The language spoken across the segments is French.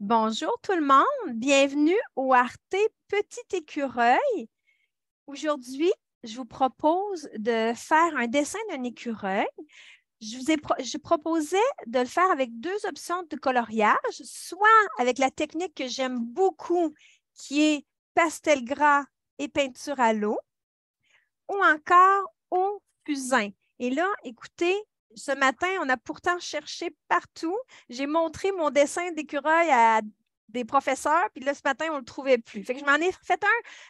Bonjour tout le monde, bienvenue au Arte Petit Écureuil. Aujourd'hui, je vous propose de faire un dessin d'un écureuil. Je vous ai proposais de le faire avec deux options de coloriage, soit avec la technique que j'aime beaucoup, qui est pastel gras et peinture à l'eau, ou encore au fusain. Et là, écoutez, ce matin, on a pourtant cherché partout. J'ai montré mon dessin d'écureuil à des professeurs, puis là, ce matin, on ne le trouvait plus. Fait que je m'en ai fait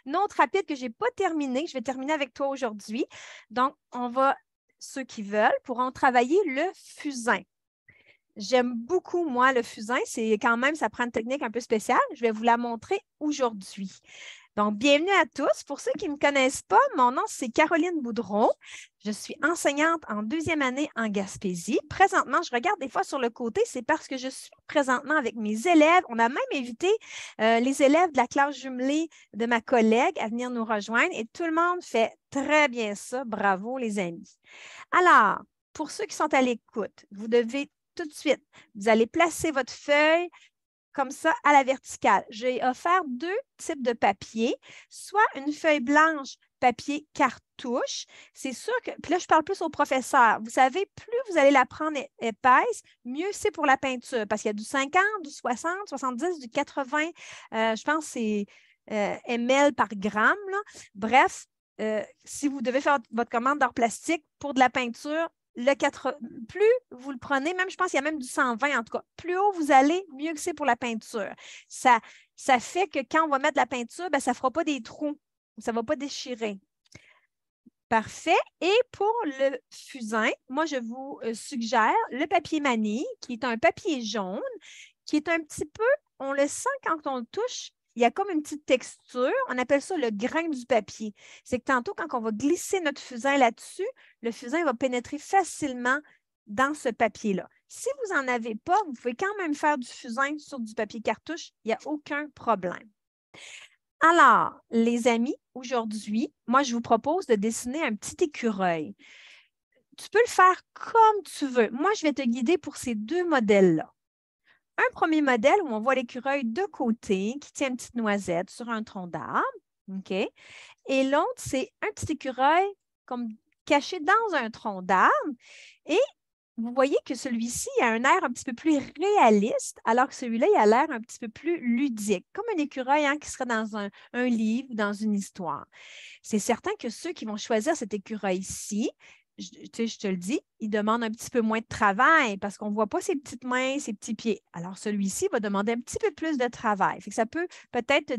un, autre rapide que je n'ai pas terminé. Je vais terminer avec toi aujourd'hui. Donc, on va, ceux qui veulent, pourront travailler le fusain. J'aime beaucoup, moi, le fusain. C'est quand même, ça prend une technique un peu spéciale. Je vais vous la montrer aujourd'hui. Donc, bienvenue à tous. Pour ceux qui ne me connaissent pas, mon nom, c'est Caroline Boudreau. Je suis enseignante en deuxième année en Gaspésie. Présentement, je regarde des fois sur le côté, c'est parce que je suis présentement avec mes élèves. On a même invité euh, les élèves de la classe jumelée de ma collègue à venir nous rejoindre et tout le monde fait très bien ça. Bravo, les amis. Alors, pour ceux qui sont à l'écoute, vous devez tout de suite, vous allez placer votre feuille comme ça à la verticale. J'ai offert deux types de papier, soit une feuille blanche papier cartouche. C'est sûr que, puis là, je parle plus au professeur. Vous savez, plus vous allez la prendre épaisse, mieux c'est pour la peinture, parce qu'il y a du 50, du 60, 70, du 80, euh, je pense c'est euh, ml par gramme. Bref, euh, si vous devez faire votre commande d'or plastique pour de la peinture, le plus vous le prenez, même je pense qu'il y a même du 120 en tout cas, plus haut vous allez, mieux que c'est pour la peinture. Ça, ça fait que quand on va mettre la peinture, ben, ça ne fera pas des trous, ça ne va pas déchirer. Parfait. Et pour le fusain, moi, je vous euh, suggère le papier manie, qui est un papier jaune, qui est un petit peu, on le sent quand on le touche, il y a comme une petite texture. On appelle ça le grain du papier. C'est que tantôt, quand on va glisser notre fusain là-dessus, le fusain va pénétrer facilement dans ce papier-là. Si vous n'en avez pas, vous pouvez quand même faire du fusain sur du papier cartouche. Il n'y a aucun problème. Alors, les amis, aujourd'hui, moi, je vous propose de dessiner un petit écureuil. Tu peux le faire comme tu veux. Moi, je vais te guider pour ces deux modèles-là un premier modèle où on voit l'écureuil de côté qui tient une petite noisette sur un tronc d'arbre. OK? Et l'autre, c'est un petit écureuil comme caché dans un tronc d'arbre. Et vous voyez que celui-ci a un air un petit peu plus réaliste, alors que celui-là, il a l'air un petit peu plus ludique, comme un écureuil hein, qui serait dans un, un livre ou dans une histoire. C'est certain que ceux qui vont choisir cet écureuil-ci, je, te le dis, il demande un petit peu moins de travail parce qu'on ne voit pas ses petites mains, ses petits pieds. Alors, celui-ci va demander un petit peu plus de travail. ça peut peut-être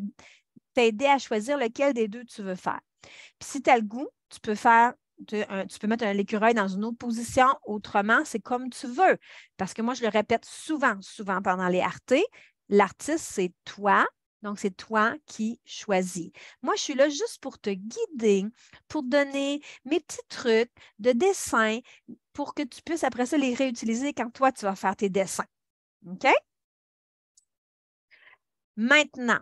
t'aider à choisir lequel des deux tu veux faire. Puis si tu as le goût, tu peux faire tu peux mettre l'écureuil dans une autre position. Autrement, c'est comme tu veux. Parce que moi, je le répète souvent, souvent pendant les artés, l'artiste, c'est toi, donc, c'est toi qui choisis. Moi, je suis là juste pour te guider, pour donner mes petits trucs de dessin pour que tu puisses après ça les réutiliser quand toi, tu vas faire tes dessins. OK? Maintenant,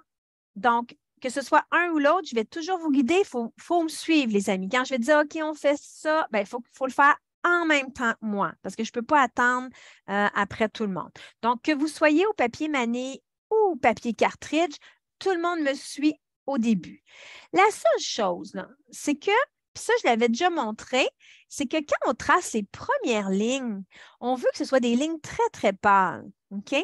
donc, que ce soit un ou l'autre, je vais toujours vous guider. Il faut, me suivre, les amis. Quand je vais dire, OK, on fait ça, ben, il faut, faut le faire en même temps que moi, parce que je ne peux pas attendre euh, après tout le monde. Donc, que vous soyez au papier mané ou papier cartridge, tout le monde me suit au début. La seule chose, c'est que, ça, je l'avais déjà montré, c'est que quand on trace les premières lignes, on veut que ce soit des lignes très, très pâles. OK?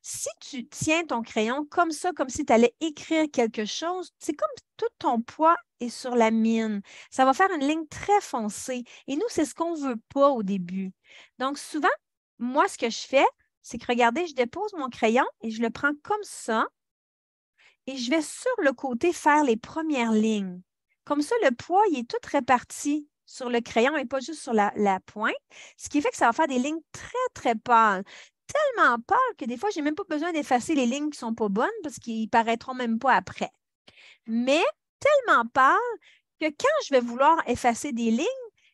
Si tu tiens ton crayon comme ça, comme si tu allais écrire quelque chose, c'est comme tout ton poids est sur la mine. Ça va faire une ligne très foncée. Et nous, c'est ce qu'on ne veut pas au début. Donc, souvent, moi, ce que je fais, c'est que regardez, je dépose mon crayon et je le prends comme ça et je vais sur le côté faire les premières lignes. Comme ça, le poids, il est tout réparti sur le crayon et pas juste sur la, la pointe, ce qui fait que ça va faire des lignes très, très pâles tellement pâles que des fois, je n'ai même pas besoin d'effacer les lignes qui ne sont pas bonnes parce qu'ils paraîtront même pas après. Mais tellement pâles que quand je vais vouloir effacer des lignes,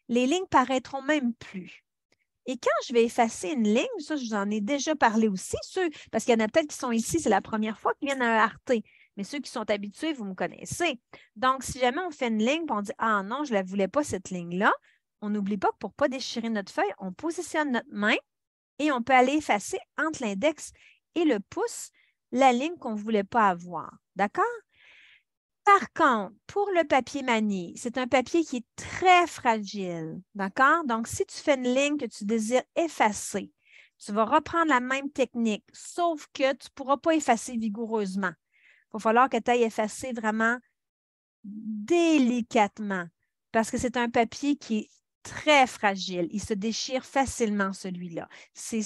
les lignes paraîtront même plus. Et quand je vais effacer une ligne, ça, je vous en ai déjà parlé aussi, parce qu'il y en a peut-être qui sont ici, c'est la première fois qu'ils viennent à un Mais ceux qui sont habitués, vous me connaissez. Donc, si jamais on fait une ligne et on dit Ah non, je ne la voulais pas, cette ligne-là, on n'oublie pas que pour ne pas déchirer notre feuille, on positionne notre main et on peut aller effacer entre l'index et le pouce la ligne qu'on ne voulait pas avoir. D'accord? Par contre, pour le papier manié, c'est un papier qui est très fragile, d'accord? Donc, si tu fais une ligne que tu désires effacer, tu vas reprendre la même technique, sauf que tu ne pourras pas effacer vigoureusement. Il va falloir que tu ailles effacer vraiment délicatement parce que c'est un papier qui est très fragile. Il se déchire facilement, celui-là. C'est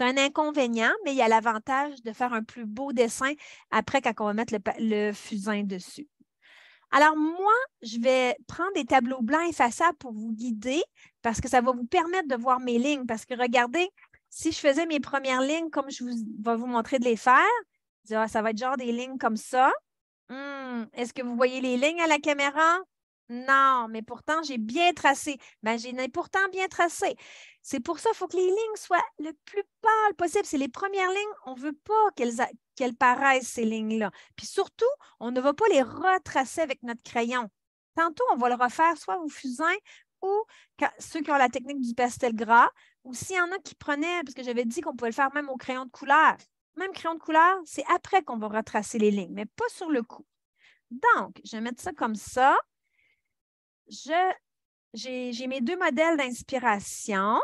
un inconvénient, mais il y a l'avantage de faire un plus beau dessin après quand on va mettre le fusain dessus. Alors, moi, je vais prendre des tableaux blancs effaçables pour vous guider parce que ça va vous permettre de voir mes lignes. Parce que regardez, si je faisais mes premières lignes comme je vous, vais vous montrer de les faire, ça va être genre des lignes comme ça. Hmm, est-ce que vous voyez les lignes à la caméra? Non, mais pourtant, j'ai bien tracé. Ben, j'ai pourtant bien tracé. C'est pour ça qu'il faut que les lignes soient le plus pâles possible. C'est les premières lignes. On ne veut pas qu'elles paraissent, ces lignes-là. Puis surtout, on ne va pas les retracer avec notre crayon. Tantôt, on va le refaire soit au fusain ou ceux qui ont la technique du pastel gras, ou s'il y en a qui prenaient, parce que j'avais dit qu'on pouvait le faire même au crayon de couleur. Même crayon de couleur, c'est après qu'on va retracer les lignes, mais pas sur le coup. Donc, je vais mettre ça comme ça j'ai mes deux modèles d'inspiration.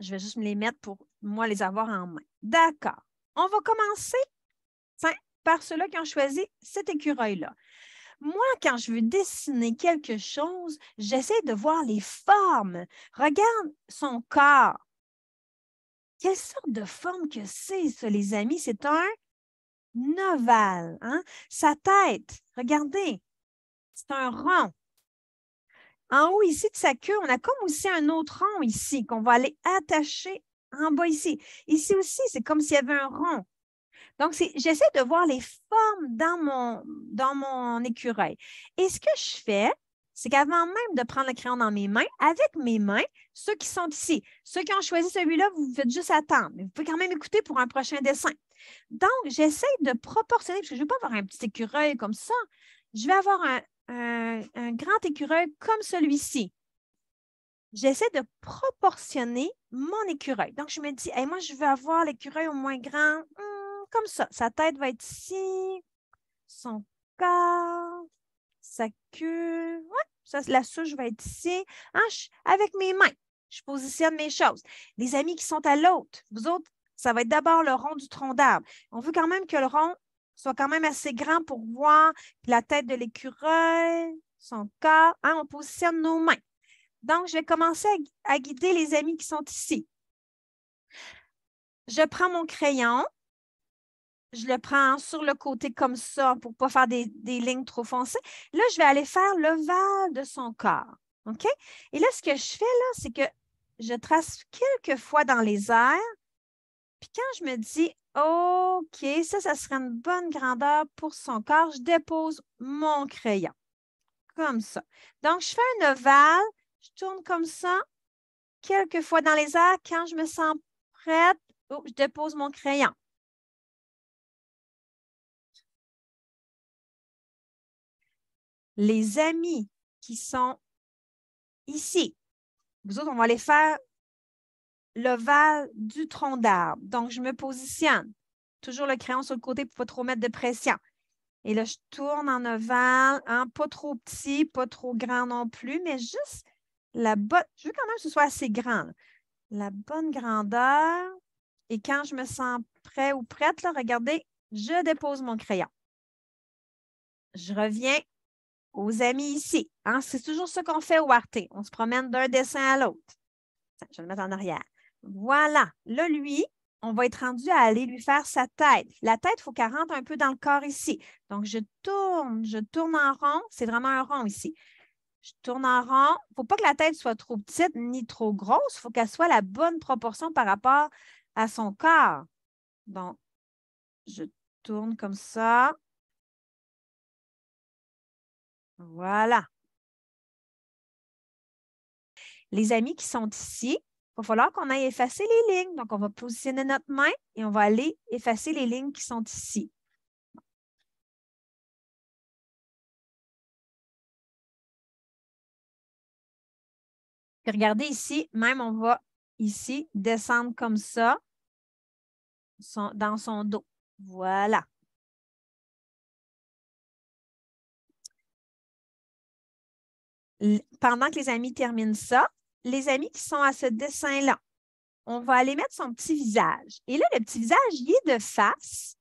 Je vais juste me les mettre pour moi les avoir en main. D'accord. On va commencer par ceux-là qui ont choisi cet écureuil-là. Moi, quand je veux dessiner quelque chose, j'essaie de voir les formes. Regarde son corps. Quelle sorte de forme que c'est, ça, les amis? C'est un ovale. Hein? Sa tête, regardez, c'est un rond. En ah haut ici de sa queue, on a comme aussi un autre rond ici qu'on va aller attacher en bas ici. Ici aussi, c'est comme s'il y avait un rond. Donc, j'essaie de voir les formes dans mon, dans mon écureuil. Et ce que je fais, c'est qu'avant même de prendre le crayon dans mes mains, avec mes mains, ceux qui sont ici, ceux qui ont choisi celui-là, vous, faites juste attendre. Mais vous pouvez quand même écouter pour un prochain dessin. Donc, j'essaie de proportionner, parce que je ne veux pas avoir un petit écureuil comme ça. Je vais avoir un, un, grand écureuil comme celui-ci, j'essaie de proportionner mon écureuil. Donc, je me dis, moi, je veux avoir l'écureuil au moins grand, hmm, comme ça. Sa tête va être ici, son corps, sa queue, ouais, ça, la souche va être ici. Hein, avec mes mains, je positionne mes choses. Les amis qui sont à l'autre, vous autres, ça va être d'abord le rond du tronc d'arbre. On veut quand même que le rond Soit quand même assez grand pour voir la tête de l'écureuil, son corps. Hein, on positionne nos mains. Donc, je vais commencer à, guider les amis qui sont ici. Je prends mon crayon. Je le prends sur le côté comme ça pour ne pas faire des, lignes trop foncées. Là, je vais aller faire l'ovale de son corps. OK? Et là, ce que je fais, là, c'est que je trace quelques fois dans les airs. Puis quand je me dis, OK, ça, ça sera une bonne grandeur pour son corps. Je dépose mon crayon. Comme ça. Donc, je fais un ovale, je tourne comme ça, quelques fois dans les airs. Quand je me sens prête, oh, je dépose mon crayon. Les amis qui sont ici, vous autres, on va les faire l'ovale du tronc d'arbre. Donc, je me positionne. Toujours le crayon sur le côté pour ne pas trop mettre de pression. Et là, je tourne en ovale, hein, pas trop petit, pas trop grand non plus, mais juste la bonne. Je veux quand même que ce soit assez grand. La bonne grandeur. Et quand je me sens prêt ou prête, regardez, je dépose mon crayon. Je reviens aux amis ici. Hein. C'est toujours ce qu'on fait au Arte. On se promène d'un dessin à l'autre. Je vais le mettre en arrière. Voilà. Là, lui, on va être rendu à aller lui faire sa tête. La tête, il faut qu'elle rentre un peu dans le corps ici. Donc, je tourne, je tourne en rond. C'est vraiment un rond ici. Je tourne en rond. Il ne faut pas que la tête soit trop petite ni trop grosse. Il faut qu'elle soit la bonne proportion par rapport à son corps. Donc, je tourne comme ça. Voilà. Les amis qui sont ici, il va falloir qu'on aille effacer les lignes. Donc, on va positionner notre main et on va aller effacer les lignes qui sont ici. regardez ici, même on va ici descendre comme ça dans son dos. Voilà. Pendant que les amis terminent ça, les amis qui sont à ce dessin-là, on va aller mettre son petit visage. Et là, le petit visage, il est de face,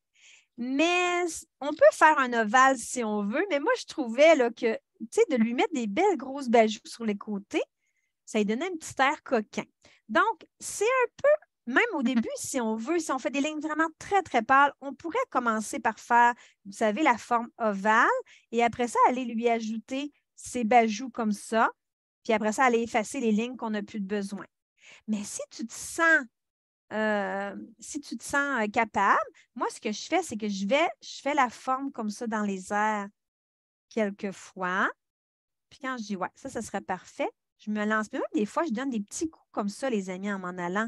mais on peut faire un ovale si on veut. Mais moi, je trouvais que, tu sais, de lui mettre des belles grosses bajoues sur les côtés, ça lui donnait un petit air coquin. Donc, c'est un peu, même au début, si on veut, si on fait des lignes vraiment très, très pâles, on pourrait commencer par faire, vous savez, la forme ovale et après ça, aller lui ajouter ses bajoues comme ça puis après ça, aller effacer les lignes qu'on n'a plus de besoin. Mais si tu te sens, euh, si tu te sens euh, capable, moi, ce que je fais, c'est que je fais la forme comme ça dans les airs quelquefois. Puis quand je dis, ouais, ça, ça serait parfait, je me lance. Mais même des fois, je donne des petits coups comme ça, les amis, en m'en allant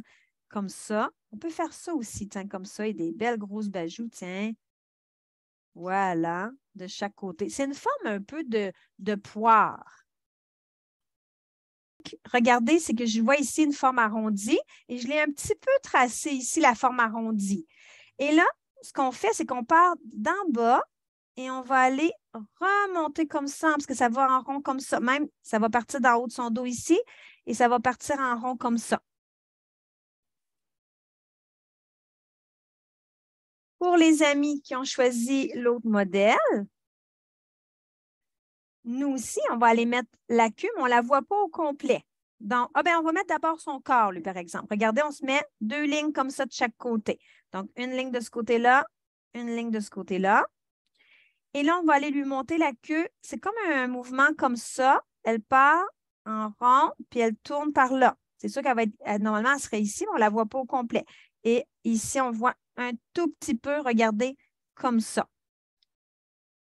comme ça. On peut faire ça aussi, tiens, comme ça, et des belles grosses bajoues, tiens. Voilà, de chaque côté. C'est une forme un peu de, de poire. Donc, regardez, c'est que je vois ici une forme arrondie et je l'ai un petit peu tracée ici, la forme arrondie. Et là, ce qu'on fait, c'est qu'on part d'en bas et on va aller remonter comme ça, parce que ça va en rond comme ça. Même, ça va partir d'en haut de son dos ici et ça va partir en rond comme ça. Pour les amis qui ont choisi l'autre modèle, nous aussi, on va aller mettre la queue, mais on ne la voit pas au complet. Donc, ah ben, on va mettre d'abord son corps, lui, par exemple. Regardez, on se met deux lignes comme ça de chaque côté. Donc, une ligne de ce côté-là, une ligne de ce côté-là. Et là, on va aller lui monter la queue. C'est comme un mouvement comme ça. Elle part en rond, puis elle tourne par là. C'est sûr qu'elle va être, normalement, elle serait ici, mais on ne la voit pas au complet. Et ici, on voit un tout petit peu, regardez, comme ça.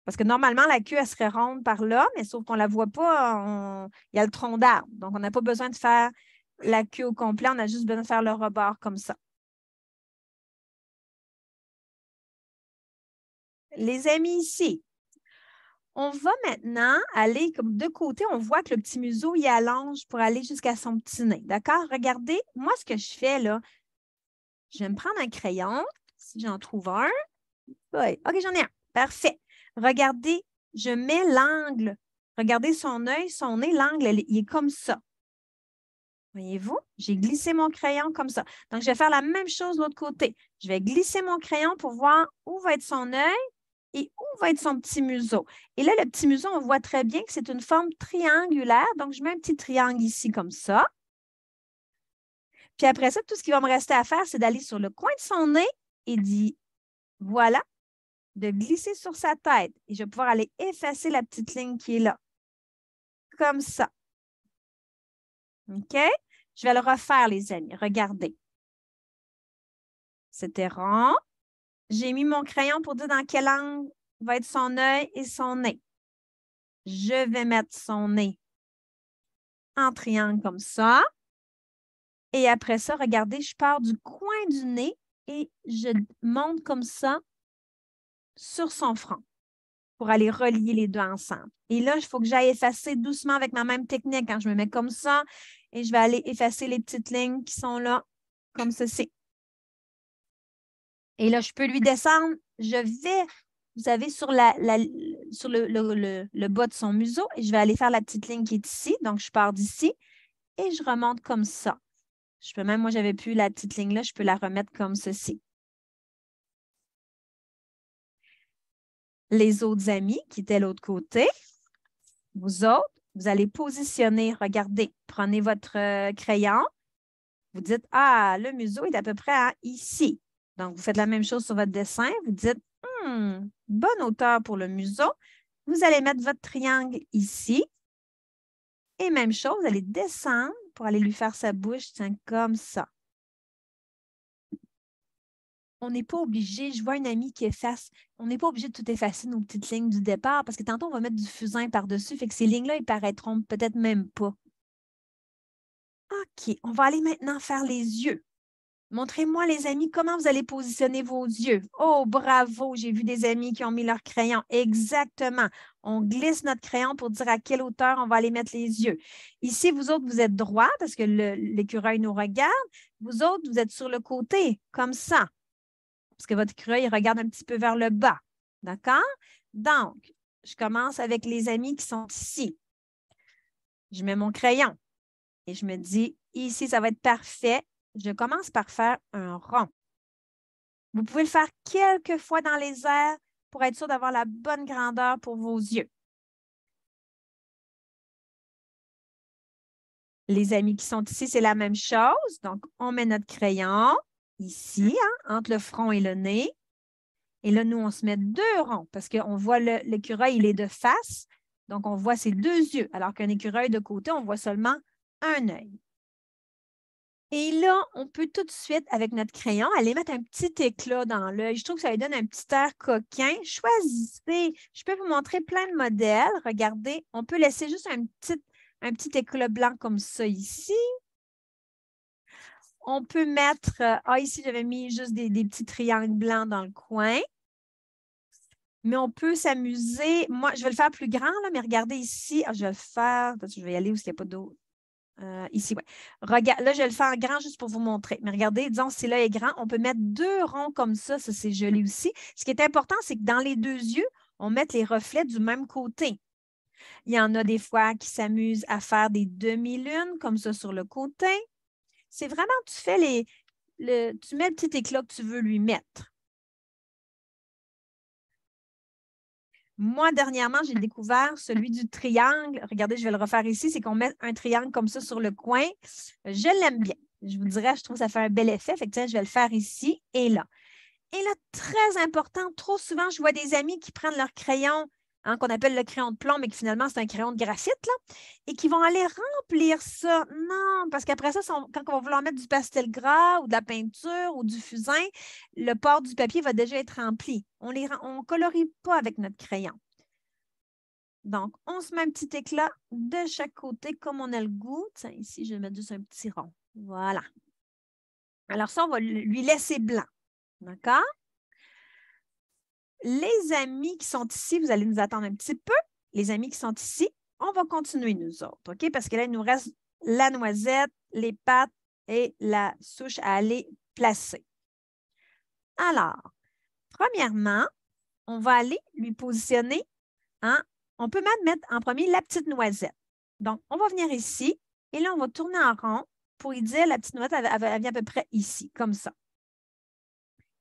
Parce que normalement, la queue, elle serait ronde par là, mais sauf qu'on ne la voit pas, il y a le tronc d'arbre. Donc, on n'a pas besoin de faire la queue au complet, on a juste besoin de faire le rebord comme ça. Les amis, ici, on va maintenant aller comme de côté. On voit que le petit museau, il allonge pour aller jusqu'à son petit nez. D'accord? Regardez, moi, ce que je fais là, je vais me prendre un crayon, si j'en trouve un. OK, j'en ai un. Parfait. Regardez, je mets l'angle. Regardez son œil, son nez, l'angle, il est comme ça. Voyez-vous, j'ai glissé mon crayon comme ça. Donc, je vais faire la même chose de l'autre côté. Je vais glisser mon crayon pour voir où va être son œil et où va être son petit museau. Et là, le petit museau, on voit très bien que c'est une forme triangulaire. Donc, je mets un petit triangle ici comme ça. Puis après ça, tout ce qui va me rester à faire, c'est d'aller sur le coin de son nez et dit, voilà, de glisser sur sa tête et je vais pouvoir aller effacer la petite ligne qui est là. Comme ça. OK? Je vais le refaire, les amis. Regardez. C'était rond. J'ai mis mon crayon pour dire dans quel angle va être son œil et son nez. Je vais mettre son nez en triangle comme ça. Et après ça, regardez, je pars du coin du nez et je monte comme ça sur son front pour aller relier les deux ensemble. Et là, il faut que j'aille effacer doucement avec ma même technique. Quand je me mets comme ça, et je vais aller effacer les petites lignes qui sont là, comme ceci. Et là, je peux lui descendre. Je vais, vous savez, sur, sur le, le, bas de son museau, et je vais aller faire la petite ligne qui est ici. Donc, je pars d'ici et je remonte comme ça. Je peux même, moi, j'avais plus la petite ligne là, je peux la remettre comme ceci. les autres amis qui étaient l'autre côté. Vous autres, vous allez positionner, regardez, prenez votre euh, crayon. Vous dites, ah, le museau est à peu près hein, ici. Donc, vous faites la même chose sur votre dessin. Vous dites, hmm, bonne hauteur pour le museau. Vous allez mettre votre triangle ici. Et même chose, vous allez descendre pour aller lui faire sa bouche, tiens, comme ça on n'est pas obligé, je vois une amie qui efface, on n'est pas obligé de tout effacer nos petites lignes du départ parce que tantôt on va mettre du fusain par-dessus, fait que ces lignes-là, elles paraîtront peut-être même pas. OK, on va aller maintenant faire les yeux. Montrez-moi, les amis, comment vous allez positionner vos yeux. Oh, bravo, j'ai vu des amis qui ont mis leur crayon. Exactement. On glisse notre crayon pour dire à quelle hauteur on va aller mettre les yeux. Ici, vous autres, vous êtes droit parce que l'écureuil nous regarde. Vous autres, vous êtes sur le côté, comme ça parce que votre creux, il regarde un petit peu vers le bas. D'accord? Donc, je commence avec les amis qui sont ici. Je mets mon crayon et je me dis, ici, ça va être parfait. Je commence par faire un rond. Vous pouvez le faire quelques fois dans les airs pour être sûr d'avoir la bonne grandeur pour vos yeux. Les amis qui sont ici, c'est la même chose. Donc, on met notre crayon ici, hein, entre le front et le nez. Et là, nous, on se met deux ronds parce qu'on voit l'écureuil, il est de face. Donc, on voit ses deux yeux, alors qu'un écureuil de côté, on voit seulement un œil. Et là, on peut tout de suite, avec notre crayon, aller mettre un petit éclat dans l'œil. Je trouve que ça lui donne un petit air coquin. Choisissez. Je peux vous montrer plein de modèles. Regardez, on peut laisser juste un petit, un petit éclat blanc comme ça ici on peut mettre, euh, ah ici j'avais mis juste des, petits triangles blancs dans le coin, mais on peut s'amuser. Moi, je vais le faire plus grand, là, mais regardez ici, ah, je vais le faire, je vais y aller où il n'y a pas d'eau. Euh, ici, oui. Là, je vais le faire en grand juste pour vous montrer. Mais regardez, disons, si là est grand, on peut mettre deux ronds comme ça, ça c'est joli aussi. Ce qui est important, c'est que dans les deux yeux, on mette les reflets du même côté. Il y en a des fois qui s'amusent à faire des demi-lunes comme ça sur le côté c'est vraiment, tu fais les, tu mets le petit éclat que tu veux lui mettre. Moi, dernièrement, j'ai découvert celui du triangle. Regardez, je vais le refaire ici. C'est qu'on met un triangle comme ça sur le coin. Je l'aime bien. Je vous dirais, je trouve que ça fait un bel effet. Fait je vais le faire ici et là. Et là, très important, trop souvent, je vois des amis qui prennent leur crayon Hein, qu'on appelle le crayon de plomb, mais qui finalement c'est un crayon de graphite, là, et qui vont aller remplir ça. Non, parce qu'après ça, quand on va vouloir mettre du pastel gras ou de la peinture ou du fusain, le port du papier va déjà être rempli. On ne colorie pas avec notre crayon. Donc, on se met un petit éclat de chaque côté comme on a le goût. Tiens, ici, je vais mettre juste un petit rond. Voilà. Alors ça, on va lui laisser blanc. D'accord? Les amis qui sont ici, vous allez nous attendre un petit peu. Les amis qui sont ici, on va continuer nous autres, OK? Parce que là, il nous reste la noisette, les pâtes et la souche à aller placer. Alors, premièrement, on va aller lui positionner, on peut même mettre en premier la petite noisette. Donc, on va venir ici et là, on va tourner en rond pour lui dire la petite noisette, elle vient à peu près ici, comme ça.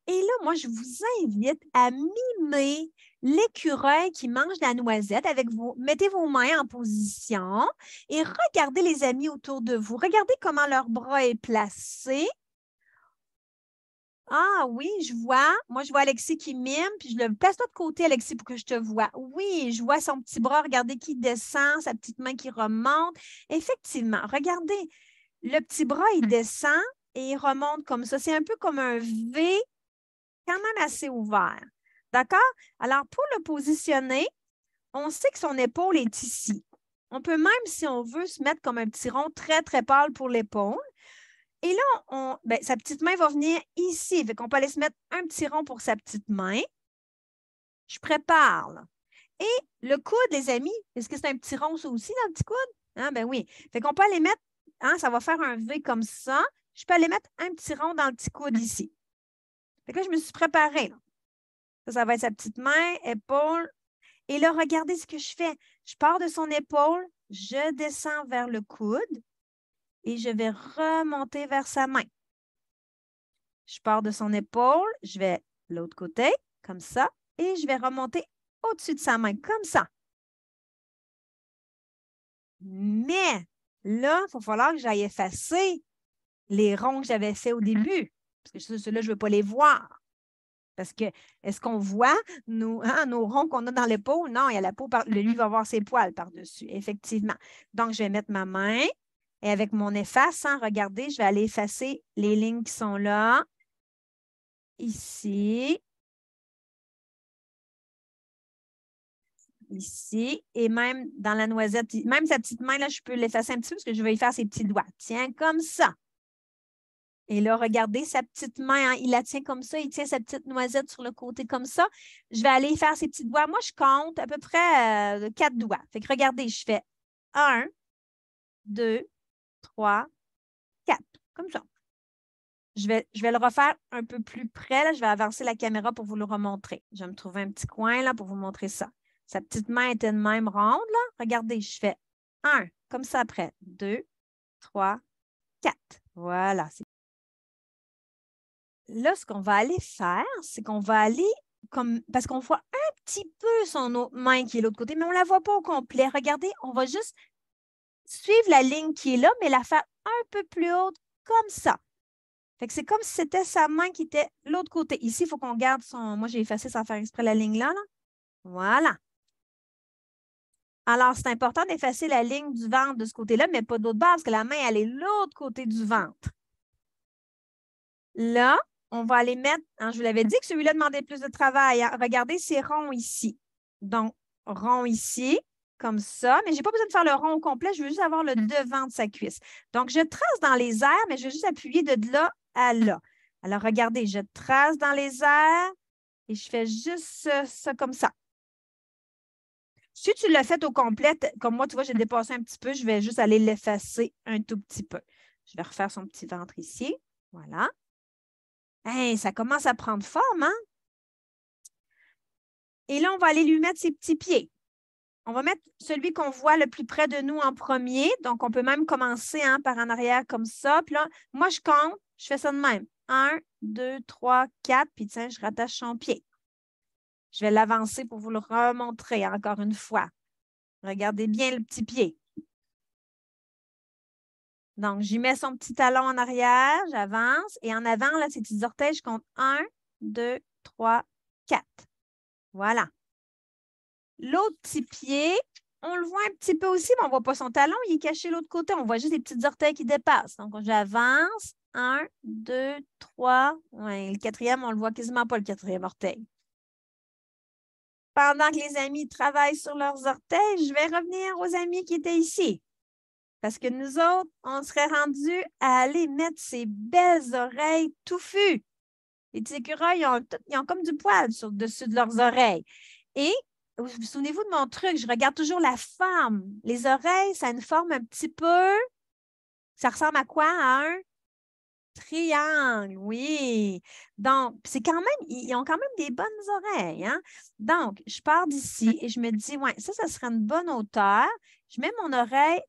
Et là, moi, je vous invite à mimer l'écureuil qui mange la noisette avec vos, mettez vos mains en position et regardez les amis autour de vous. Regardez comment leur bras est placé. Ah oui, je vois. Moi, je vois Alexis qui mime, puis je le place de côté, Alexis, pour que je te vois. Oui, je vois son petit bras, regardez qui descend, sa petite main qui remonte. Effectivement, regardez, le petit bras, il mmh. descend et il remonte comme ça. C'est un peu comme un V quand même assez ouvert. D'accord? Alors, pour le positionner, on sait que son épaule est ici. On peut même, si on veut, se mettre comme un petit rond très, très pâle pour l'épaule. Et là, ben, sa petite main va venir ici. Fait qu'on peut aller se mettre un petit rond pour sa petite main. Je prépare. Et le coude, les amis, est-ce que c'est un petit rond, aussi, dans le petit coude? Hein? Ben oui. Fait qu'on peut aller mettre, hein, ça va faire un V comme ça. Je peux aller mettre un petit rond dans le petit coude ici je me suis préparée. Ça, ça va être sa petite main, épaule. Et là, regardez ce que je fais. Je pars de son épaule, je descends vers le coude et je vais remonter vers sa main. Je pars de son épaule, je vais l'autre côté, comme ça, et je vais remonter au-dessus de sa main, comme ça. Mais là, il va falloir que j'aille effacer les ronds que j'avais fait au début. Parce que ceux-là, je ne veux pas les voir. Parce que est-ce qu'on voit nos, hein, nos ronds qu'on a dans les l'épaule? Non, il y a la peau, lui va voir ses poils par-dessus, effectivement. Donc, je vais mettre ma main et avec mon efface, hein, regardez, je vais aller effacer les lignes qui sont là. Ici. Ici. Et même dans la noisette, même sa petite main, là, je peux l'effacer un petit peu parce que je vais y faire ses petits doigts. Tiens, comme ça. Et là, regardez sa petite main, hein, il la tient comme ça, il tient sa petite noisette sur le côté comme ça. Je vais aller faire ses petits doigts. Moi, je compte à peu près euh, quatre doigts. Fait que regardez, je fais un, deux, trois, quatre, comme ça. Je vais, je vais le refaire un peu plus près. Là. Je vais avancer la caméra pour vous le remontrer. Je vais me trouver un petit coin là pour vous montrer ça. Sa petite main était de même ronde. Regardez, je fais un, comme ça après. Deux, trois, quatre. Voilà, là, ce qu'on va aller faire, c'est qu'on va aller comme, parce qu'on voit un petit peu son autre main qui est de l'autre côté, mais on ne la voit pas au complet. Regardez, on va juste suivre la ligne qui est là, mais la faire un peu plus haute, comme ça. Fait que c'est comme si c'était sa main qui était l'autre côté. Ici, il faut qu'on garde son. Moi, j'ai effacé sans faire exprès la ligne là. là. Voilà. Alors, c'est important d'effacer la ligne du ventre de ce côté-là, mais pas d'autre base parce que la main, elle est l'autre côté du ventre. Là, on va aller mettre, hein, je vous l'avais dit que celui-là demandait plus de travail. Hein. Regardez, c'est rond ici. Donc, rond ici, comme ça, mais je n'ai pas besoin de faire le rond au complet, je veux juste avoir le mm. devant de sa cuisse. Donc, je trace dans les airs, mais je vais juste appuyer de là à là. Alors, regardez, je trace dans les airs et je fais juste ça comme ça. Si tu l'as fait au complet, comme moi, tu vois, j'ai dépassé un petit peu, je vais juste aller l'effacer un tout petit peu. Je vais refaire son petit ventre ici. Voilà ça commence à prendre forme, hein? Et là, on va aller lui mettre ses petits pieds. On va mettre celui qu'on voit le plus près de nous en premier. Donc, on peut même commencer hein, par en arrière comme ça. Puis là, moi, je compte, je fais ça de même. Un, deux, trois, quatre. Puis tiens, je rattache son pied. Je vais l'avancer pour vous le remontrer encore une fois. Regardez bien le petit pied. Donc, j'y mets son petit talon en arrière, j'avance. Et en avant, là, ses petits orteils, je compte 1, 2, 3, 4. Voilà. L'autre petit pied, on le voit un petit peu aussi, mais on ne voit pas son talon, il est caché de l'autre côté. On voit juste les petits orteils qui dépassent. Donc, j'avance. 1, 2, 3. Oui, le quatrième, on ne le voit quasiment pas, le quatrième orteil. Pendant que les amis travaillent sur leurs orteils, je vais revenir aux amis qui étaient ici. Parce que nous autres, on serait rendus à aller mettre ces belles oreilles touffues. Les écureuils, ils ont, comme du poil sur le dessus de leurs oreilles. Et vous, souvenez-vous de mon truc, je regarde toujours la forme. Les oreilles, ça a une forme un petit peu. Ça ressemble à quoi? À un triangle, oui. Donc, c'est quand même, ils ont quand même des bonnes oreilles. Hein? Donc, je pars d'ici et je me dis, ouais, ça, ça serait une bonne hauteur. Je mets mon oreille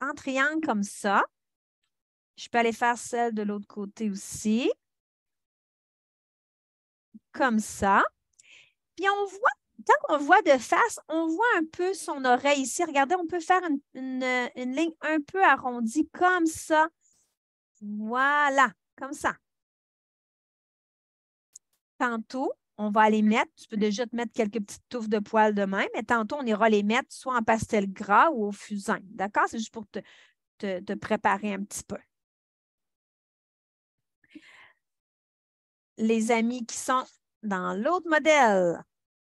en triangle comme ça. Je peux aller faire celle de l'autre côté aussi. Comme ça. Puis on voit, quand on voit de face, on voit un peu son oreille ici. Regardez, on peut faire une ligne un peu arrondie comme ça. Voilà, comme ça. Tantôt, on va les mettre. Tu peux déjà te mettre quelques petites touffes de poils de mais tantôt, on ira les mettre soit en pastel gras ou au fusain. D'accord? C'est juste pour te, préparer un petit peu. Les amis qui sont dans l'autre modèle,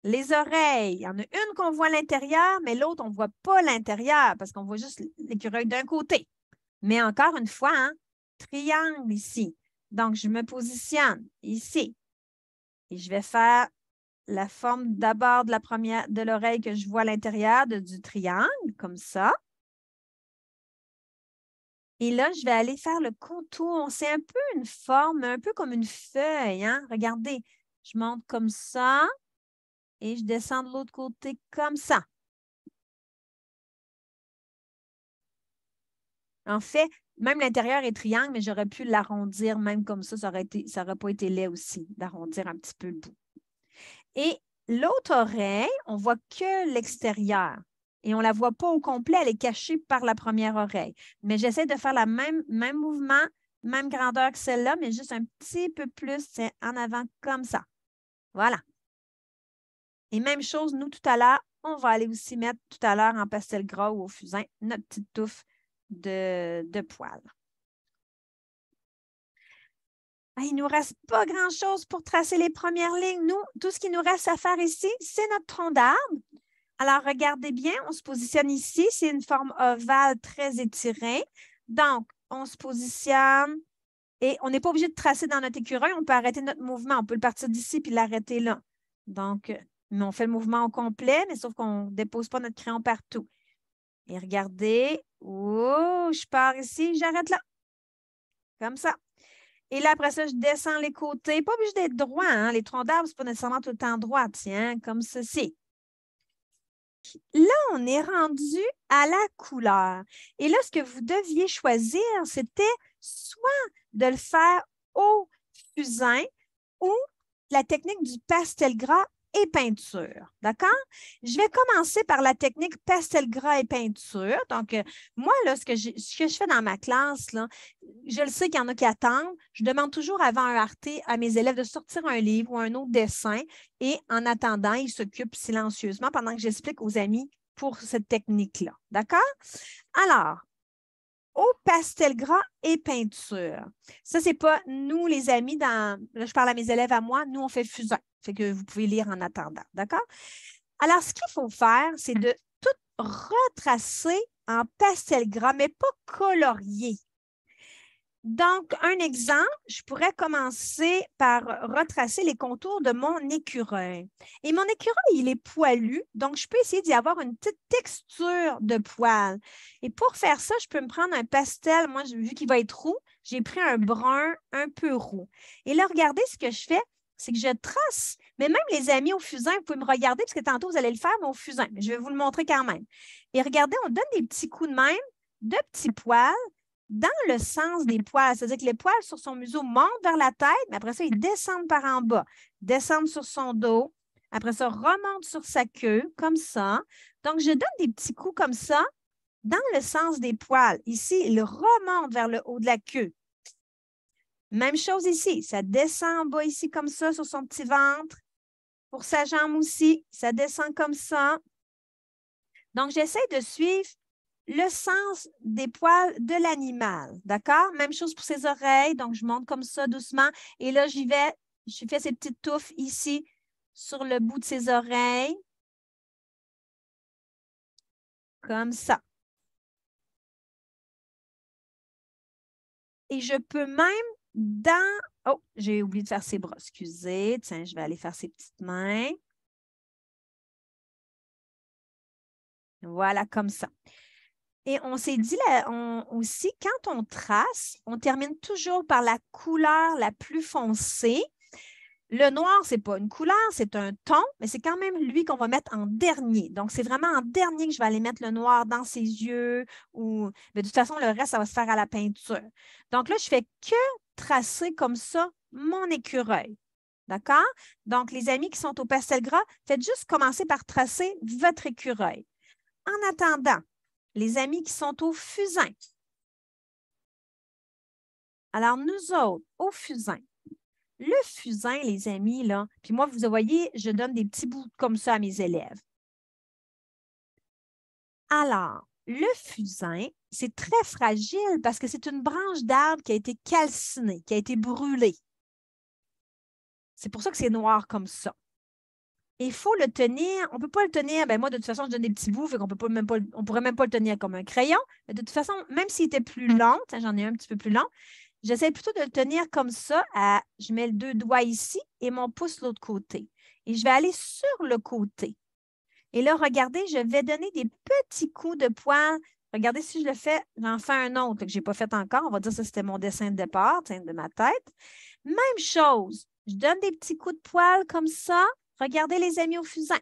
les oreilles. Il y en a une qu'on voit l'intérieur, mais l'autre, on ne voit pas l'intérieur parce qu'on voit juste l'écureuil d'un côté. Mais encore une fois, hein, triangle ici. Donc, je me positionne ici. Et je vais faire la forme d'abord de l'oreille que je vois à l'intérieur du triangle, comme ça. Et là, je vais aller faire le contour. C'est un peu une forme, un peu comme une feuille. Hein. Regardez, je monte comme ça et je descends de l'autre côté comme ça. En fait, même l'intérieur est triangle, mais j'aurais pu l'arrondir même comme ça. Ça n'aurait aurait pas été laid aussi d'arrondir un petit peu le bout. Et l'autre oreille, on voit que l'extérieur et on ne la voit pas au complet. Elle est cachée par la première oreille. Mais j'essaie de faire le même, même mouvement, même grandeur que celle-là, mais juste un petit peu plus en avant comme ça. Voilà. Et même chose, nous, tout à l'heure, on va aller aussi mettre tout à l'heure en pastel gras ou au fusain notre petite touffe de, poils. Ah, il ne nous reste pas grand-chose pour tracer les premières lignes. Nous, tout ce qui nous reste à faire ici, c'est notre tronc d'arbre. Alors, regardez bien, on se positionne ici. C'est une forme ovale très étirée. Donc, on se positionne et on n'est pas obligé de tracer dans notre écureuil. On peut arrêter notre mouvement. On peut le partir d'ici puis l'arrêter là. Donc, on fait le mouvement au complet, mais sauf qu'on ne dépose pas notre crayon partout. Et regardez, « Oh, je pars ici, j'arrête là. Comme ça. Et là, après ça, je descends les côtés. Pas obligé d'être droit. Hein. Les troncs d'arbres, ce pas nécessairement tout le temps droit. Tiens, comme ceci. Là, on est rendu à la couleur. Et là, ce que vous deviez choisir, c'était soit de le faire au fusain ou la technique du pastel gras et peinture. D'accord? Je vais commencer par la technique pastel gras et peinture. Donc, euh, moi, là, ce que, je, fais dans ma classe, là, je le sais qu'il y en a qui attendent. Je demande toujours avant un arté à mes élèves de sortir un livre ou un autre dessin et en attendant, ils s'occupent silencieusement pendant que j'explique aux amis pour cette technique-là. D'accord? Alors, au pastel gras et peinture. Ça, c'est pas nous, les amis, dans. Là, je parle à mes élèves à moi, nous, on fait fusain. Fait que vous pouvez lire en attendant. D'accord? Alors, ce qu'il faut faire, c'est de tout retracer en pastel gras, mais pas colorier. Donc, un exemple, je pourrais commencer par retracer les contours de mon écureuil. Et mon écureuil, il est poilu, donc je peux essayer d'y avoir une petite texture de poil. Et pour faire ça, je peux me prendre un pastel. Moi, vu qu'il va être roux, j'ai pris un brun un peu roux. Et là, regardez ce que je fais c'est que je trace. Mais même les amis au fusain, vous pouvez me regarder, parce que tantôt, vous allez le faire, mais au fusain. je vais vous le montrer quand même. Et regardez, on donne des petits coups de même, de petits poils, dans le sens des poils. C'est-à-dire que les poils sur son museau montent vers la tête, mais après ça, ils descendent par en bas, descendent sur son dos, après ça, remonte sur sa queue, comme ça. Donc, je donne des petits coups comme ça dans le sens des poils. Ici, il remonte vers le haut de la queue. Même chose ici, ça descend en bas ici comme ça sur son petit ventre. Pour sa jambe aussi, ça descend comme ça. Donc, j'essaie de suivre le sens des poils de l'animal. D'accord? Même chose pour ses oreilles. Donc, je monte comme ça doucement. Et là, j'y vais. Je fais ces petites touffes ici sur le bout de ses oreilles. Comme ça. Et je peux même dans... Oh, j'ai oublié de faire ses bras. Excusez. Tiens, je vais aller faire ses petites mains. Voilà, comme ça. Et on s'est dit aussi, quand on trace, on termine toujours par la couleur la plus foncée. Le noir, c'est pas une couleur, c'est un ton, mais c'est quand même lui qu'on va mettre en dernier. Donc, c'est vraiment en dernier que je vais aller mettre le noir dans ses yeux ou ben, de toute façon, le reste, ça va se faire à la peinture. Donc là, je fais que tracer comme ça mon écureuil. D'accord? Donc, les amis qui sont au pastel gras, faites juste commencer par tracer votre écureuil. En attendant, les amis qui sont au fusain. Alors, nous autres, au fusain, le fusain, les amis, là, puis moi, vous voyez, je donne des petits bouts comme ça à mes élèves. Alors, le fusain, c'est très fragile parce que c'est une branche d'arbre qui a été calcinée, qui a été brûlée. C'est pour ça que c'est noir comme ça il faut le tenir. On ne peut pas le tenir. Ben moi, de toute façon, je donne des petits bouts, fait on peut pourrait même pas le tenir comme un crayon. de toute façon, même s'il était plus mm. lent, hein, j'en ai un petit peu plus lent, j'essaie plutôt de le tenir comme ça. je mets le deux doigts ici et mon pouce l'autre côté. Et je vais aller sur le côté. Et là, regardez, je vais donner des petits coups de poing. Regardez si je le fais, j'en fais un autre que je n'ai pas fait encore. On va dire que c'était mon dessin de départ, de ma tête. Même chose. Je donne des petits coups de poil comme ça. Regardez les amis au fusain.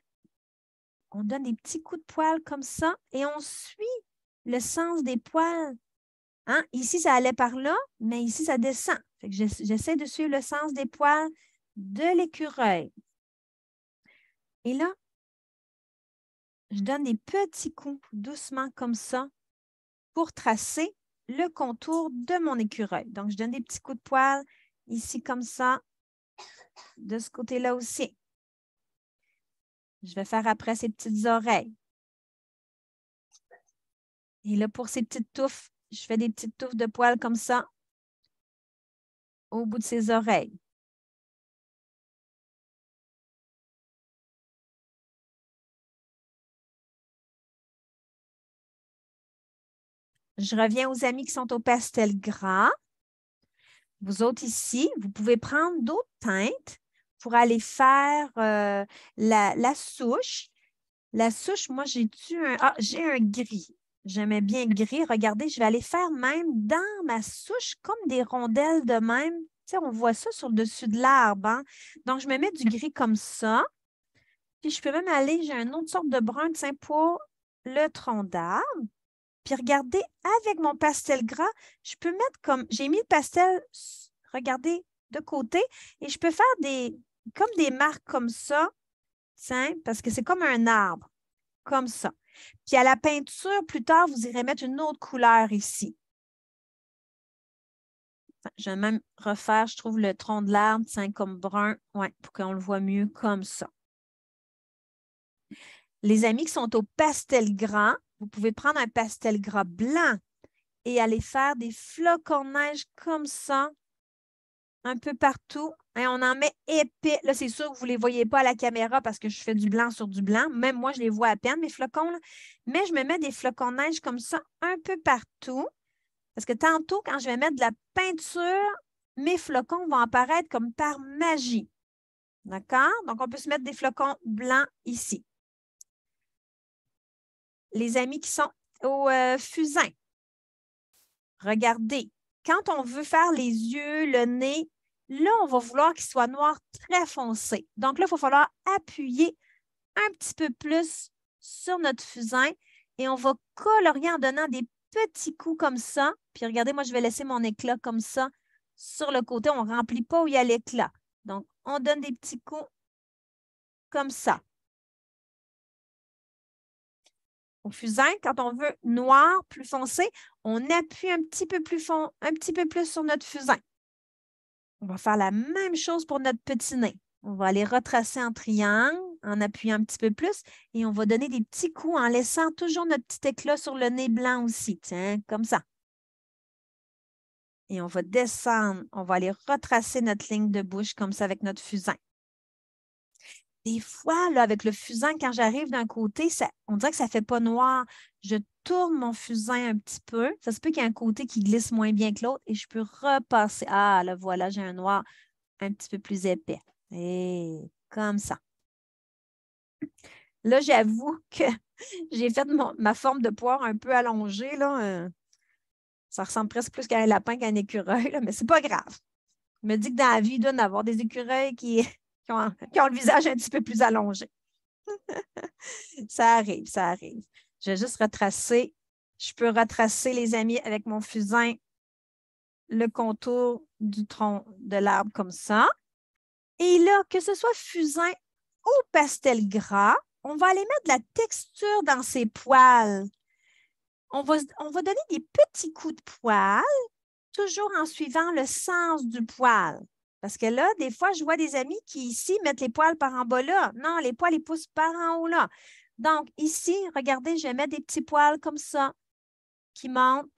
On donne des petits coups de poil comme ça et on suit le sens des poils. Hein? Ici, ça allait par là, mais ici, ça descend. J'essaie de suivre le sens des poils de l'écureuil. Et là, je donne des petits coups doucement comme ça pour tracer le contour de mon écureuil. Donc, je donne des petits coups de poil ici comme ça, de ce côté-là aussi. Je vais faire après ses petites oreilles. Et là, pour ses petites touffes, je fais des petites touffes de poils comme ça au bout de ses oreilles. Je reviens aux amis qui sont au pastel gras. Vous autres ici, vous pouvez prendre d'autres teintes pour aller faire euh, la, souche. La souche, moi, j'ai un. Ah, j'ai un gris. J'aimais bien gris. Regardez, je vais aller faire même dans ma souche comme des rondelles de même. Tu on voit ça sur le dessus de l'arbre. Hein. Donc, je me mets du gris comme ça. Puis, je peux même aller, j'ai une autre sorte de brun c'est pour le tronc d'arbre. Puis, regardez, avec mon pastel gras, je peux mettre comme. J'ai mis le pastel, regardez, de côté et je peux faire des, comme des marques comme ça, tiens, parce que c'est comme un arbre, comme ça. Puis à la peinture, plus tard, vous irez mettre une autre couleur ici. Je vais même refaire, je trouve, le tronc de l'arbre, tiens, comme brun, ouais, pour qu'on le voit mieux comme ça. Les amis qui sont au pastel gras, vous pouvez prendre un pastel gras blanc et aller faire des flocons de neige comme ça, un peu partout Hein, on en met épais. Là, c'est sûr que vous ne les voyez pas à la caméra parce que je fais du blanc sur du blanc. Même moi, je les vois à peine, mes flocons. Mais je me mets des flocons de neige comme ça un peu partout. Parce que tantôt, quand je vais mettre de la peinture, mes flocons vont apparaître comme par magie. D'accord? Donc, on peut se mettre des flocons blancs ici. Les amis qui sont au euh, fusain, regardez, quand on veut faire les yeux, le nez, Là, on va vouloir qu'il soit noir très foncé. Donc là, il va falloir appuyer un petit peu plus sur notre fusain et on va colorier en donnant des petits coups comme ça. Puis regardez, moi, je vais laisser mon éclat comme ça sur le côté. On ne remplit pas où il y a l'éclat. Donc, on donne des petits coups comme ça. Au fusain, quand on veut noir, plus foncé, on appuie un petit peu plus, un petit peu plus sur notre fusain. On va faire la même chose pour notre petit nez. On va aller retracer en triangle en appuyant un petit peu plus et on va donner des petits coups en laissant toujours notre petit éclat sur le nez blanc aussi. Tiens, comme ça. Et on va descendre. On va aller retracer notre ligne de bouche comme ça avec notre fusain des fois, là, avec le fusain, quand j'arrive d'un côté, on dirait que ça ne fait pas noir. Je tourne mon fusain un petit peu. Ça se peut qu'il y ait un côté qui glisse moins bien que l'autre et je peux repasser. Ah, là, voilà, j'ai un noir un petit peu plus épais. Et eh, comme ça. Là, j'avoue que j'ai fait ma forme de poire un peu allongée. Là. Euh, ça ressemble presque plus qu'à un lapin qu'à un écureuil, là, mais c'est pas grave. Je me dis que dans la vie, il des écureuils qui qui ont, le visage un petit peu plus allongé. ça arrive, ça arrive. Je vais juste retracer. Je peux retracer, les amis, avec mon fusain, le contour du tronc de l'arbre comme ça. Et là, que ce soit fusain ou pastel gras, on va aller mettre de la texture dans ces poils. On va, on va donner des petits coups de poils, toujours en suivant le sens du poil. Parce que là, des fois, je vois des amis qui, ici, mettent les poils par en bas là. Non, les poils, ils poussent par en haut là. Donc, ici, regardez, je vais mettre des petits poils comme ça qui montent.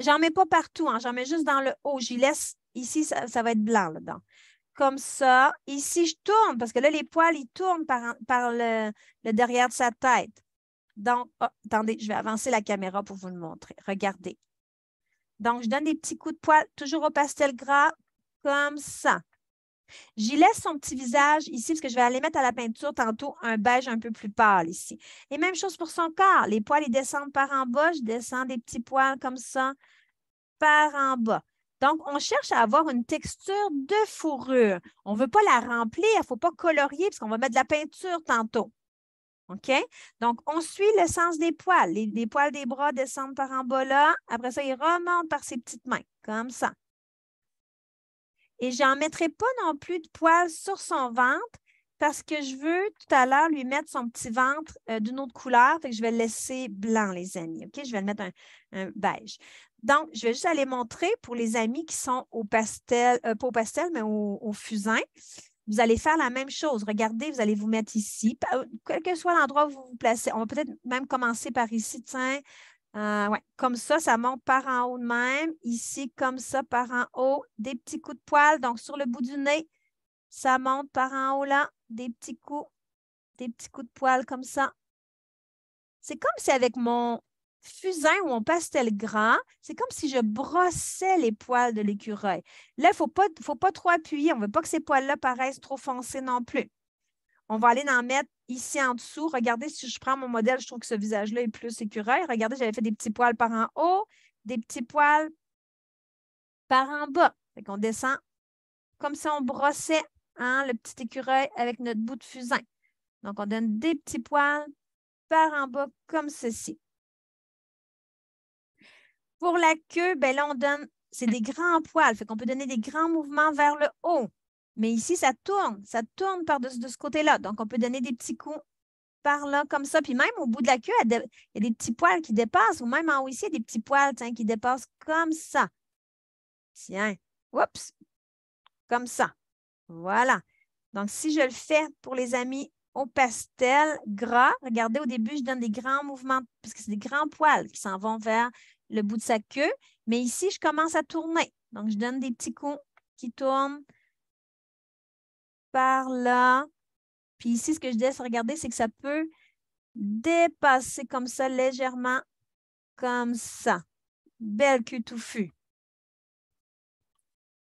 J'en mets pas partout, hein, j'en mets juste dans le haut. J'y laisse, ici, ça, va être blanc là-dedans comme ça. Ici, je tourne parce que là, les poils, ils tournent par, le, derrière de sa tête. Donc, oh, attendez, je vais avancer la caméra pour vous le montrer. Regardez. Donc, je donne des petits coups de poils, toujours au pastel gras, comme ça. J'y laisse son petit visage ici parce que je vais aller mettre à la peinture tantôt un beige un peu plus pâle ici. Et même chose pour son corps. Les poils, ils descendent par en bas. Je descends des petits poils comme ça par en bas. Donc, on cherche à avoir une texture de fourrure. On ne veut pas la remplir. Il ne faut pas colorier parce qu'on va mettre de la peinture tantôt. OK? Donc, on suit le sens des poils. Les, les poils des bras descendent par en bas là. Après ça, ils remontent par ses petites mains, comme ça. Et j'en mettrai pas non plus de poils sur son ventre parce que je veux tout à l'heure lui mettre son petit ventre euh, d'une autre couleur. je vais le laisser blanc, les amis. OK? Je vais le mettre un, beige. Donc, je vais juste aller montrer pour les amis qui sont au pastel, euh, pas au pastel, mais au, au, fusain. Vous allez faire la même chose. Regardez, vous allez vous mettre ici, euh, quel que soit l'endroit où vous vous placez. On va peut-être même commencer par ici, tiens, ah, comme ça, ça monte par en haut de même. Ici, comme ça, par en haut. Des petits coups de poils. Donc, sur le bout du nez, ça monte par en haut là. Des petits coups. Des petits coups de poils comme ça. C'est comme si avec mon fusain ou mon pastel gras, c'est comme si je brossais les poils de l'écureuil. Là, il ne faut pas, faut pas trop appuyer. On ne veut pas que ces poils-là paraissent trop foncés non plus. On va aller en mettre ici en dessous. Regardez, si je prends mon modèle, je trouve que ce visage-là est plus écureuil. Regardez, j'avais fait des petits poils par en haut, des petits poils par en bas. Fait qu'on descend comme si on brossait hein, le petit écureuil avec notre bout de fusain. Donc, on donne des petits poils par en bas comme ceci. Pour la queue, ben là, on donne, c'est des grands poils. Fait qu'on peut donner des grands mouvements vers le haut. Mais ici, ça tourne, ça tourne par de, de ce côté-là. Donc, on peut donner des petits coups par là, comme ça. Puis même au bout de la queue, il y a des petits poils qui dépassent, ou même en haut ici, il y a des petits poils qui dépassent comme ça. Tiens, oups, comme ça. Voilà. Donc, si je le fais pour les amis au pastel gras, regardez, au début, je donne des grands mouvements, parce que c'est des grands poils qui s'en vont vers le bout de sa queue. Mais ici, je commence à tourner. Donc, je donne des petits coups qui tournent par là. Puis ici, ce que je laisse regarder, c'est que ça peut dépasser comme ça, légèrement, comme ça. Belle queue touffue.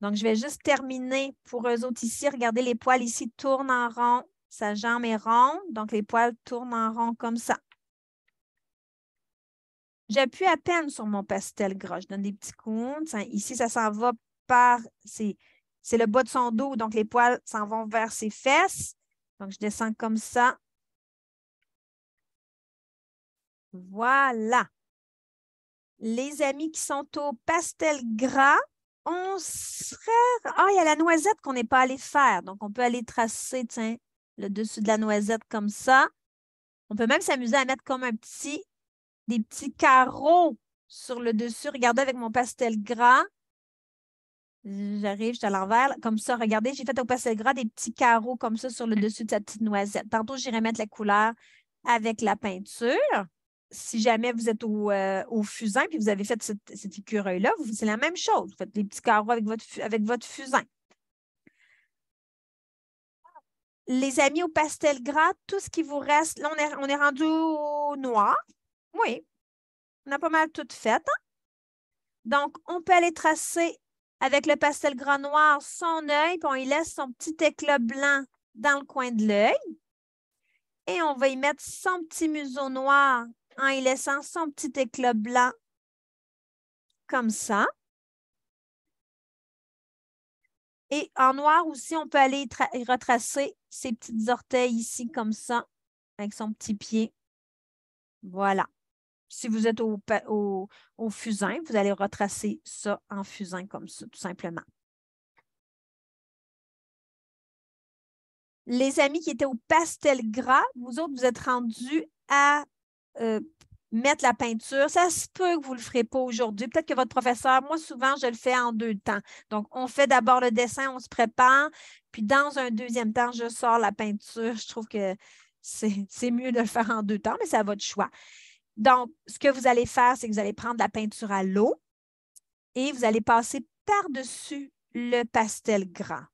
Donc, je vais juste terminer pour eux autres ici. Regardez, les poils ici tournent en rond. Sa jambe est ronde, donc les poils tournent en rond comme ça. J'appuie à peine sur mon pastel gras. Je donne des petits coups. Ici, ça s'en va par c'est le bas de son dos, donc les poils s'en vont vers ses fesses. Donc, je descends comme ça. Voilà. Les amis qui sont au pastel gras, on serait. Ah, il y a la noisette qu'on n'est pas allé faire. Donc, on peut aller tracer, tiens, le dessus de la noisette comme ça. On peut même s'amuser à mettre comme un petit, des petits carreaux sur le dessus. Regardez avec mon pastel gras. J'arrive, je à l'envers, comme ça. Regardez, j'ai fait au pastel gras des petits carreaux comme ça sur le mmh. dessus de cette petite noisette. Tantôt, j'irai mettre la couleur avec la peinture. Si jamais vous êtes au, euh, au fusain puis vous avez fait cette, cet écureuil-là, c'est la même chose. Vous faites des petits carreaux avec votre, avec votre fusain. Les amis au pastel gras, tout ce qui vous reste, là, on est, on est rendu noir. Oui, on a pas mal tout fait. Hein. Donc, on peut aller tracer avec le pastel gras noir son œil, puis on y laisse son petit éclat blanc dans le coin de l'œil. Et on va y mettre son petit museau noir en y laissant son petit éclat blanc comme ça. Et en noir aussi, on peut aller retracer ses petites orteils ici comme ça, avec son petit pied. Voilà. Si vous êtes au, fusain, vous allez retracer ça en fusain comme ça, tout simplement. Les amis qui étaient au pastel gras, vous autres, vous êtes rendus à euh, mettre la peinture. Ça se peut que vous ne le ferez pas aujourd'hui. Peut-être que votre professeur, moi, souvent, je le fais en deux temps. Donc, on fait d'abord le dessin, on se prépare, puis dans un deuxième temps, je sors la peinture. Je trouve que c'est mieux de le faire en deux temps, mais c'est à votre choix. Donc, ce que vous allez faire, c'est que vous allez prendre la peinture à l'eau et vous allez passer par-dessus le pastel gras.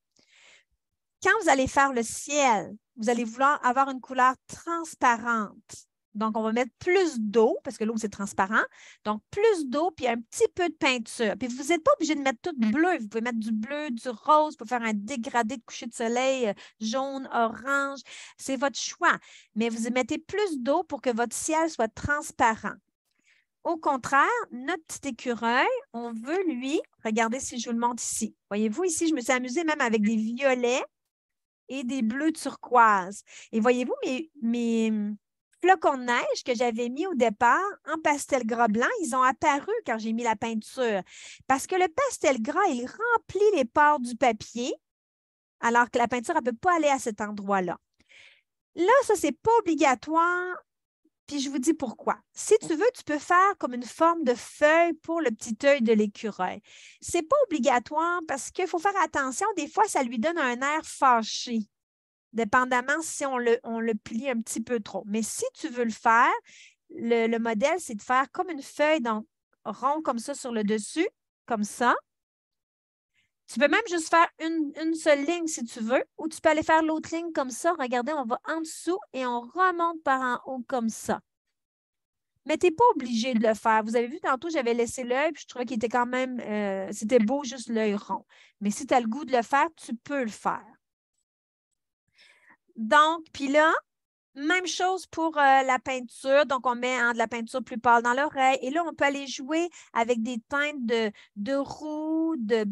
Quand vous allez faire le ciel, vous allez vouloir avoir une couleur transparente. Donc, on va mettre plus d'eau, parce que l'eau, c'est transparent. Donc, plus d'eau, puis un petit peu de peinture. Puis, vous n'êtes pas obligé de mettre tout bleu. Vous pouvez mettre du bleu, du rose, pour faire un dégradé de coucher de soleil, euh, jaune, orange. C'est votre choix. Mais vous mettez plus d'eau pour que votre ciel soit transparent. Au contraire, notre petit écureuil, on veut lui, regardez si je vous le montre ici. Voyez-vous, ici, je me suis amusée même avec des violets et des bleus turquoise. Et voyez-vous, mes, mes, flocons de neige que j'avais mis au départ en pastel gras blanc, ils ont apparu quand j'ai mis la peinture parce que le pastel gras, il remplit les pores du papier alors que la peinture, elle ne peut pas aller à cet endroit-là. Là, ça, ce n'est pas obligatoire. Puis je vous dis pourquoi. Si tu veux, tu peux faire comme une forme de feuille pour le petit œil de l'écureuil. C'est pas obligatoire parce qu'il faut faire attention. Des fois, ça lui donne un air fâché dépendamment si on le, plie un petit peu trop. Mais si tu veux le faire, le, modèle, c'est de faire comme une feuille dans rond comme ça sur le dessus, comme ça. Tu peux même juste faire une, seule ligne si tu veux, ou tu peux aller faire l'autre ligne comme ça. Regardez, on va en dessous et on remonte par en haut comme ça. Mais tu n'es pas obligé de le faire. Vous avez vu tantôt, j'avais laissé l'œil, puis je trouvais qu'il était quand même, euh, c'était beau juste l'œil rond. Mais si tu as le goût de le faire, tu peux le faire. Donc, puis là, même chose pour euh, la peinture. Donc, on met hein, de la peinture plus pâle dans l'oreille. Et là, on peut aller jouer avec des teintes de, de roux, de.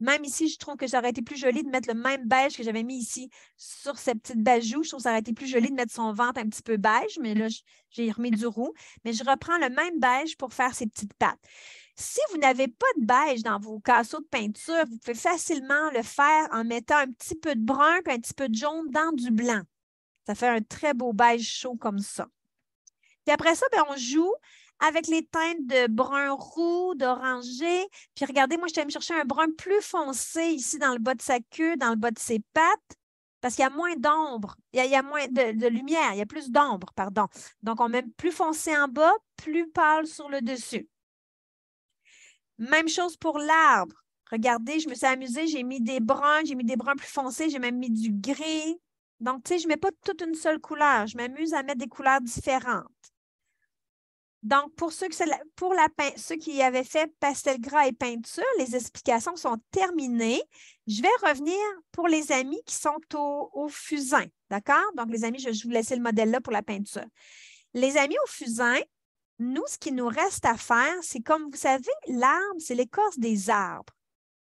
Même ici, je trouve que ça aurait été plus joli de mettre le même beige que j'avais mis ici sur cette petite bajou. Je trouve que ça aurait été plus joli de mettre son ventre un petit peu beige, mais là, j'ai remis du roux. Mais je reprends le même beige pour faire ces petites pattes. Si vous n'avez pas de beige dans vos casseaux de peinture, vous pouvez facilement le faire en mettant un petit peu de brun puis un petit peu de jaune dans du blanc. Ça fait un très beau beige chaud comme ça. Puis après ça, ben, on joue avec les teintes de brun roux, d'orangé. Puis regardez, moi, je chercher un brun plus foncé ici dans le bas de sa queue, dans le bas de ses pattes, parce qu'il y a moins d'ombre, il, y a moins de, de lumière, il y a plus d'ombre, pardon. Donc, on met plus foncé en bas, plus pâle sur le dessus. Même chose pour l'arbre. Regardez, je me suis amusée, j'ai mis des bruns, j'ai mis des bruns plus foncés, j'ai même mis du gris. Donc, tu sais, je ne mets pas toute une seule couleur. Je m'amuse à mettre des couleurs différentes. Donc, pour ceux, la, qui avaient fait pastel gras et peinture, les explications sont terminées. Je vais revenir pour les amis qui sont au, au fusain, d'accord? Donc, les amis, je vais vous laisser le modèle là pour la peinture. Les amis au fusain, nous, ce qui nous reste à faire, c'est comme vous savez, l'arbre, c'est l'écorce des arbres.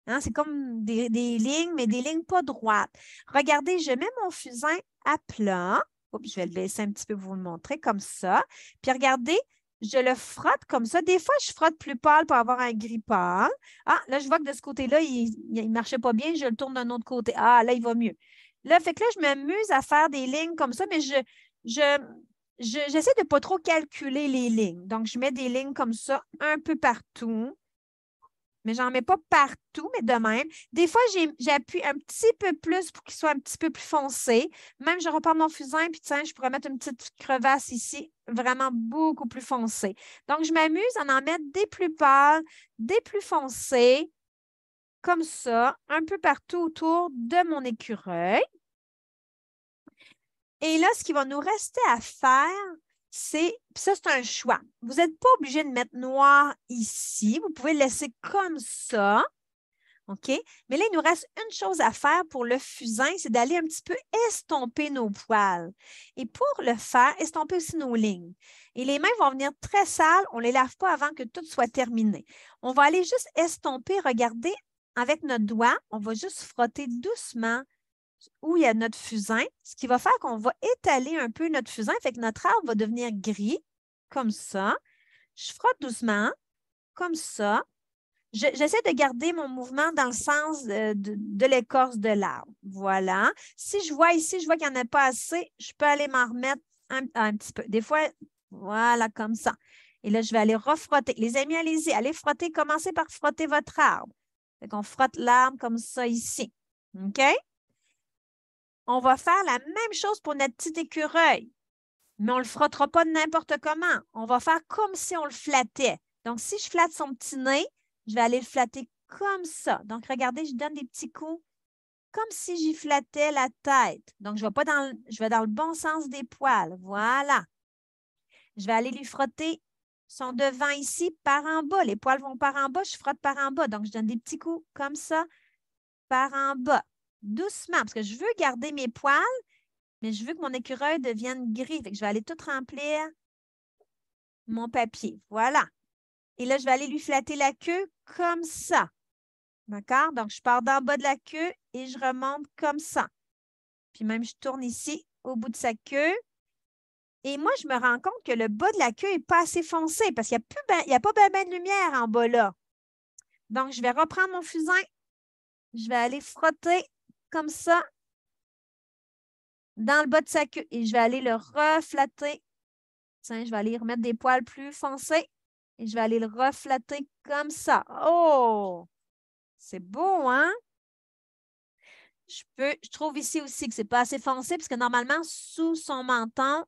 Hein? c'est comme des, lignes, mais des lignes pas droites. Regardez, je mets mon fusain à plat. je vais le baisser un petit peu pour vous le montrer, comme ça. Puis regardez, je le frotte comme ça. Des fois, je frotte plus pâle pour avoir un gris pâle. Ah, là, je vois que de ce côté-là, il ne marchait pas bien. Je le tourne d'un autre côté. Ah, là, il va mieux. Là, fait que là, je m'amuse à faire des lignes comme ça, mais je, je j'essaie de ne pas trop calculer les lignes. Donc, je mets des lignes comme ça un peu partout. Mais j'en mets pas partout, mais de même. Des fois, j'appuie un petit peu plus pour qu'il soit un petit peu plus foncé. Même, je repars mon fusain, puis tiens, je pourrais mettre une petite crevasse ici, vraiment beaucoup plus foncée. Donc, je m'amuse à en mettre des plus pâles, des plus foncés, comme ça, un peu partout autour de mon écureuil. Et là, ce qui va nous rester à faire, c'est, ça c'est un choix. Vous n'êtes pas obligé de mettre noir ici, vous pouvez le laisser comme ça. OK? Mais là, il nous reste une chose à faire pour le fusain, c'est d'aller un petit peu estomper nos poils. Et pour le faire, estomper aussi nos lignes. Et les mains vont venir très sales, on ne les lave pas avant que tout soit terminé. On va aller juste estomper, Regardez, avec notre doigt, on va juste frotter doucement où il y a notre fusain, ce qui va faire qu'on va étaler un peu notre fusain, fait que notre arbre va devenir gris, comme ça. Je frotte doucement, comme ça. J'essaie de garder mon mouvement dans le sens euh, de, l'écorce de l'arbre. Voilà. Si je vois ici, je vois qu'il n'y en a pas assez, je peux aller m'en remettre un, un petit peu. Des fois, voilà, comme ça. Et là, je vais aller refrotter. Les amis, allez-y, allez frotter. Commencez par frotter votre arbre. Fait qu'on frotte l'arbre comme ça ici. OK? On va faire la même chose pour notre petit écureuil, mais on ne le frottera pas n'importe comment. On va faire comme si on le flattait. Donc, si je flatte son petit nez, je vais aller le flatter comme ça. Donc, regardez, je donne des petits coups comme si j'y flattais la tête. Donc, je vais, pas dans, dans le bon sens des poils. Voilà. Je vais aller lui frotter son devant ici par en bas. Les poils vont par en bas, je frotte par en bas. Donc, je donne des petits coups comme ça par en bas doucement, parce que je veux garder mes poils, mais je veux que mon écureuil devienne gris. Fait je vais aller tout remplir mon papier. Voilà. Et là, je vais aller lui flatter la queue comme ça. D'accord? Donc, je pars d'en bas de la queue et je remonte comme ça. Puis même, je tourne ici au bout de sa queue. Et moi, je me rends compte que le bas de la queue n'est pas assez foncé parce qu'il n'y a, ben, a, pas bien ben de lumière en bas là. Donc, je vais reprendre mon fusain. Je vais aller frotter comme ça dans le bas de sa queue et je vais aller le reflatter. Tiens, je vais aller remettre des poils plus foncés et je vais aller le reflatter comme ça. Oh! C'est beau, hein? Je, peux, je trouve ici aussi que ce n'est pas assez foncé parce que normalement, sous son menton,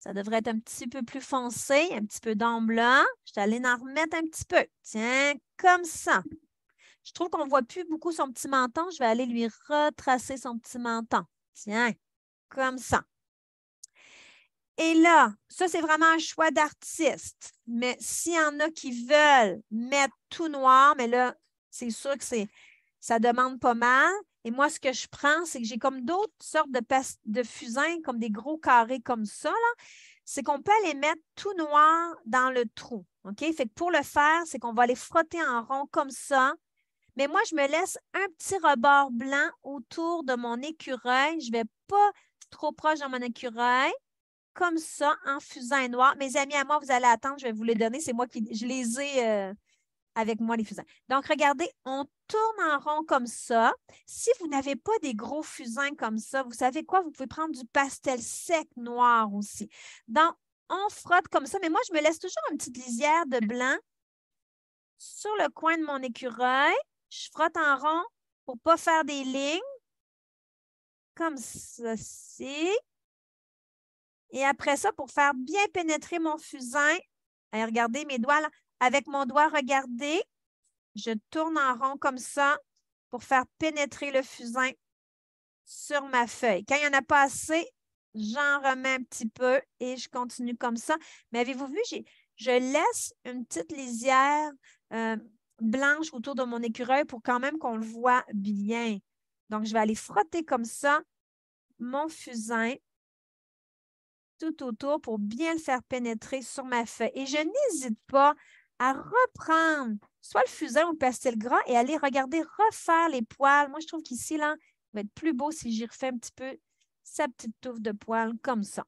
ça devrait être un petit peu plus foncé, un petit peu d'ombre là. Je vais aller en remettre un petit peu. Tiens, comme ça. Je trouve qu'on ne voit plus beaucoup son petit menton. Je vais aller lui retracer son petit menton. Tiens, comme ça. Et là, ça, c'est vraiment un choix d'artiste. Mais s'il y en a qui veulent mettre tout noir, mais là, c'est sûr que ça demande pas mal. Et moi, ce que je prends, c'est que j'ai comme d'autres sortes de, de fusains, comme des gros carrés comme ça, C'est qu'on peut aller mettre tout noir dans le trou. Fait que pour le faire, c'est qu'on va aller frotter en rond comme ça mais moi, je me laisse un petit rebord blanc autour de mon écureuil. Je ne vais pas trop proche de mon écureuil. Comme ça, en fusain noir. Mes amis à moi, vous allez attendre, je vais vous les donner. C'est moi qui. Je les ai euh, avec moi, les fusains. Donc, regardez, on tourne en rond comme ça. Si vous n'avez pas des gros fusains comme ça, vous savez quoi? Vous pouvez prendre du pastel sec noir aussi. Donc, on frotte comme ça, mais moi, je me laisse toujours une petite lisière de blanc sur le coin de mon écureuil. Je frotte en rond pour ne pas faire des lignes. Comme ceci. Et après ça, pour faire bien pénétrer mon fusain, hein, regardez mes doigts là, avec mon doigt, regardez, je tourne en rond comme ça pour faire pénétrer le fusain sur ma feuille. Quand il n'y en a pas assez, j'en remets un petit peu et je continue comme ça. Mais avez-vous vu, je laisse une petite lisière euh, blanche autour de mon écureuil pour quand même qu'on le voit bien. Donc, je vais aller frotter comme ça mon fusain tout autour pour bien le faire pénétrer sur ma feuille. Et je n'hésite pas à reprendre soit le fusain ou le pastel gras et aller regarder refaire les poils. Moi, je trouve qu'ici, là, il va être plus beau si j'y refais un petit peu sa petite touffe de poils comme ça.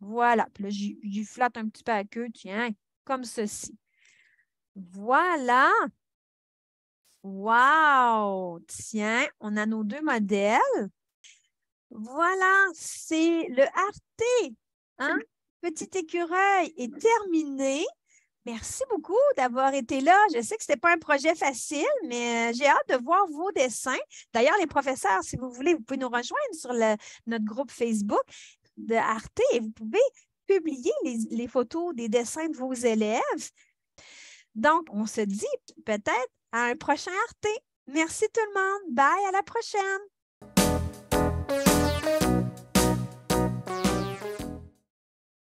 Voilà. Puis là, j'y flatte un petit peu à la queue, tiens, comme ceci. Voilà. Wow! Tiens, on a nos deux modèles. Voilà, c'est le Arte. Hein? Petit écureuil est terminé. Merci beaucoup d'avoir été là. Je sais que ce n'était pas un projet facile, mais euh, j'ai hâte de voir vos dessins. D'ailleurs, les professeurs, si vous voulez, vous pouvez nous rejoindre sur notre groupe Facebook de Arte et vous pouvez publier les photos des dessins de vos élèves. Donc, on se dit peut-être à un prochain RT. Merci tout le monde. Bye, à la prochaine.